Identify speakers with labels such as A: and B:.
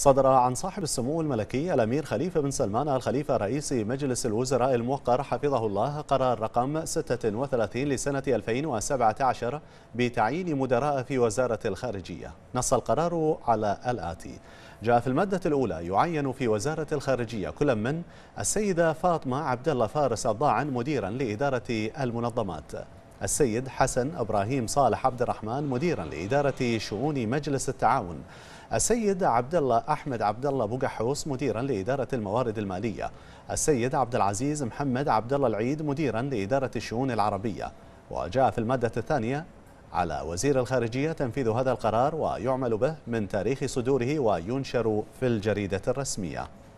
A: صدر عن
B: صاحب السمو الملكي الأمير خليفة بن سلمان الخليفة رئيس مجلس الوزراء الموقر حفظه الله قرار رقم 36 لسنة 2017 بتعيين مدراء في وزارة الخارجية نص القرار على الآتي جاء في المادة الأولى يعين في وزارة الخارجية كل من السيدة فاطمة عبد الله فارس الضاعن مديرا لإدارة المنظمات السيد حسن إبراهيم صالح عبد الرحمن مديرا لإدارة شؤون مجلس التعاون السيد عبد الله أحمد عبد الله بوقحوس مديرا لإدارة الموارد المالية السيد عبد العزيز محمد عبد الله العيد مديرا لإدارة الشؤون العربية وجاء في المادة الثانية على وزير الخارجية تنفيذ هذا القرار ويعمل به من تاريخ صدوره وينشر في الجريدة الرسمية